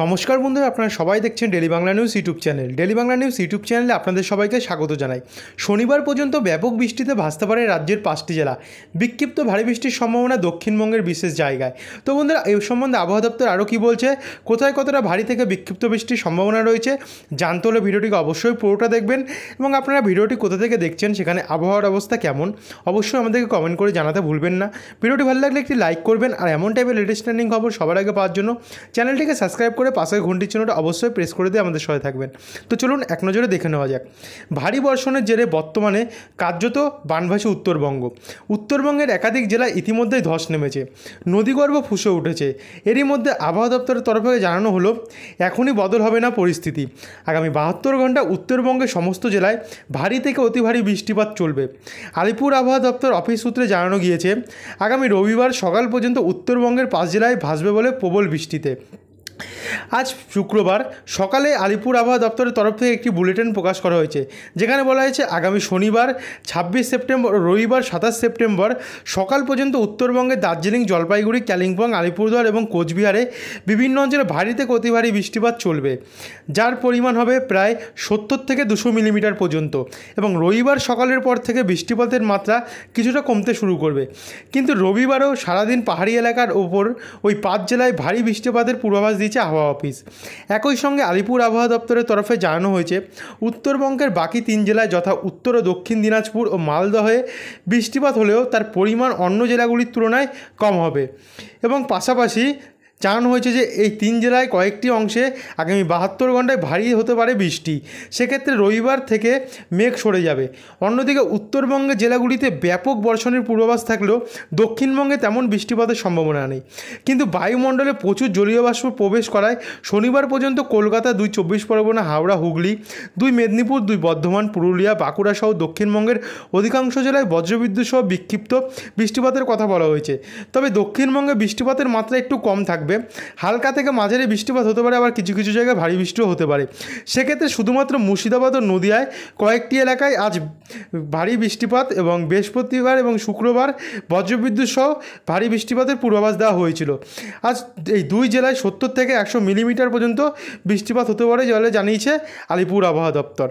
নমস্কার বন্ধুরা আপনারা সবাই দেখছেন daily Bangla news YouTube channel daily Bangla news YouTube চ্যানেলে আপনাদের সবাইকে স্বাগত জানাই শনিবার পর্যন্ত ব্যাপক বৃষ্টিতে ভাসতে পারে রাজ্যের পাঁচটি জেলা বিক্ষিপ্ত ভারী বৃষ্টির সম্ভাবনা দক্ষিণবঙ্গের বিশেষ জায়গায় তো বন্ধুরা এ সম্বন্ধে আবহাওয়া দপ্তর আরও কী বলছে কোথায় কতটা ভারী থেকে বিক্ষিপ্ত বৃষ্টির সম্ভাবনা রয়েছে জানতে হলে ভিডিওটিকে অবশ্যই পুরোটা দেখবেন এবং আপনারা ভিডিওটি কোথা থেকে দেখছেন সেখানে আবহাওয়ার অবস্থা কেমন অবশ্যই আমাদেরকে কমেন্ট করে জানাতে ভুলবেন না ভিডিওটি ভালো লাগলে একটি লাইক করবেন আর এমন টাইপের লেটেস্ট ট্রেন্ডিং খবর সবার আগে পাওয়ার জন্য চ্যানেলটিকে সাবস্ক্রাইব করে পাশের ঘন্টির চিহ্নটা অবশ্যই প্রেস করে দিয়ে আমাদের সহায় থাকবেন তো চলুন এক নজরে দেখে নেওয়া যাক ভারী বর্ষণের জেরে বর্তমানে কার্যত বানভাসী উত্তরবঙ্গ উত্তরবঙ্গের একাধিক জেলায় ইতিমধ্যেই ধস নেমেছে নদীগর্ভ ফুসে উঠেছে এরই মধ্যে আবহাওয়া দপ্তরের তরফে জানানো হলো এখনই বদল হবে না পরিস্থিতি আগামী বাহাত্তর ঘন্টা উত্তরবঙ্গের সমস্ত জেলায় ভারী থেকে অতি ভারী বৃষ্টিপাত চলবে আলিপুর আবহাওয়া দপ্তর অফিস সূত্রে জানানো গিয়েছে আগামী রবিবার সকাল পর্যন্ত উত্তরবঙ্গের পাঁচ জেলায় ভাসবে বলে প্রবল বৃষ্টিতে আজ শুক্রবার সকালে আলিপুর আবহাওয়া দপ্তরের তরফ থেকে একটি বুলেটিন প্রকাশ করা হয়েছে যেখানে বলা হয়েছে আগামী শনিবার ছাব্বিশ সেপ্টেম্বর রবিবার সাতাশ সেপ্টেম্বর সকাল পর্যন্ত উত্তরবঙ্গে দার্জিলিং জলপাইগুড়ি কালিম্পং আলিপুরদুয়ার এবং কোচবিহারে বিভিন্ন অঞ্চলে ভারীতে অতি ভারী বৃষ্টিপাত চলবে যার পরিমাণ হবে প্রায় সত্তর থেকে দুশো মিলিমিটার পর্যন্ত এবং রবিবার সকালের পর থেকে বৃষ্টিপাতের মাত্রা কিছুটা কমতে শুরু করবে কিন্তু রবিবারও সারাদিন পাহাড়ি এলাকার ওপর ওই পাঁচ জেলায় ভারী বৃষ্টিপাতের পূর্বাভাস দিয়েছে আবহাওয়া আবহাওয়া অফিস একই সঙ্গে আলিপুর আবহাওয়া দপ্তরের তরফে জানানো হয়েছে উত্তরবঙ্গের বাকি তিন জেলায় যথা উত্তর ও দক্ষিণ দিনাজপুর ও মালদহে বৃষ্টিপাত হলেও তার পরিমাণ অন্য জেলাগুলির তুলনায় কম হবে এবং পাশাপাশি জানানো হয়েছে যে এই তিন জেলায় কয়েকটি অংশে আগামী বাহাত্তর ঘন্টায় ভারী হতে পারে বৃষ্টি সেক্ষেত্রে রবিবার থেকে মেঘ সরে যাবে অন্যদিকে উত্তরবঙ্গের জেলাগুলিতে ব্যাপক বর্ষণের পূর্বাভাস থাকলেও দক্ষিণবঙ্গে তেমন বৃষ্টিপাতের সম্ভাবনা নেই কিন্তু বায়ুমণ্ডলে প্রচুর জলীয় বাষ্প প্রবেশ করায় শনিবার পর্যন্ত কলকাতা দুই চব্বিশ পরগনা হাওড়া হুগলি দুই মেদিনীপুর দুই বর্ধমান পুরুলিয়া বাঁকুড়া সহ দক্ষিণবঙ্গের অধিকাংশ জেলায় বজ্রবিদ্যুৎ সহ বিক্ষিপ্ত বৃষ্টিপাতের কথা বলা হয়েছে তবে দক্ষিণবঙ্গে বৃষ্টিপাতের মাত্রা একটু কম থাকবে থাকবে হালকা থেকে মাঝারি বৃষ্টিপাত হতে পারে আবার কিছু কিছু জায়গায় ভারী বৃষ্টিও হতে পারে সেক্ষেত্রে শুধুমাত্র মুর্শিদাবাদ ও নদিয়ায় কয়েকটি এলাকায় আজ ভারী বৃষ্টিপাত এবং বৃহস্পতিবার এবং শুক্রবার বজ্রবিদ্যুৎ সহ ভারী বৃষ্টিপাতের পূর্বাভাস দেওয়া হয়েছিল আজ এই দুই জেলায় সত্তর থেকে একশো মিলিমিটার পর্যন্ত বৃষ্টিপাত হতে পারে জলে জানিয়েছে আলিপুর আবহাওয়া দপ্তর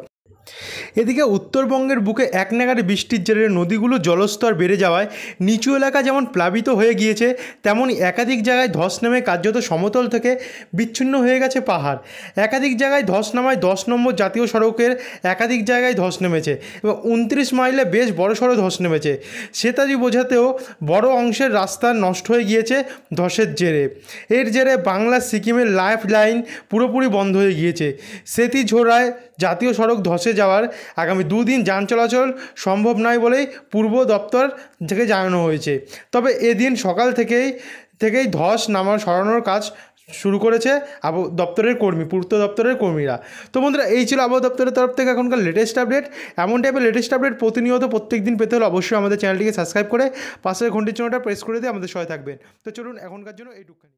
এদিকে উত্তরবঙ্গের বুকে এক নাগারে বৃষ্টির জেরে নদীগুলো জলস্তর বেড়ে যাওয়ায় নিচু এলাকা যেমন প্লাবিত হয়ে গিয়েছে তেমনই একাধিক জায়গায় ধস নেমে কার্যত সমতল থেকে বিচ্ছিন্ন হয়ে গেছে পাহাড় একাধিক জায়গায় ধস নামায় দশ নম্বর জাতীয় সড়কের একাধিক জায়গায় ধস নেমেছে এবং উনত্রিশ মাইলে বেশ সড়ো ধস নেমেছে সেতাজি বোঝাতেও বড় অংশের রাস্তা নষ্ট হয়ে গিয়েছে ধসের জেরে এর জেরে বাংলা সিকিমের লাইফ লাইন পুরোপুরি বন্ধ হয়ে গিয়েছে সেতি ঝোড়ায় জাতীয় সড়ক ধসে যাওয়ার আগামী দুদিন যান চলাচল সম্ভব নয় বলেই পূর্ব দপ্তর থেকে জানানো হয়েছে তবে এদিন সকাল থেকেই থেকেই ধস নামা সরানোর কাজ শুরু করেছে আব দপ্তরের কর্মী পূর্ত দপ্তরের কর্মীরা তো বন্ধুরা এই ছিল আবহ দপ্তরের তরফ থেকে এখনকার লেটেস্ট আপডেট এমন টাইপের লেটেস্ট আপডেট প্রতিনিয়ত প্রত্যেক দিন পেতে হলে অবশ্যই আমাদের চ্যানেলটিকে সাবস্ক্রাইব করে পাশের ঘন্টির জন্যটা প্রেস করে দিয়ে আমাদের সহায় থাকবেন তো চলুন এখনকার জন্য এইটুকু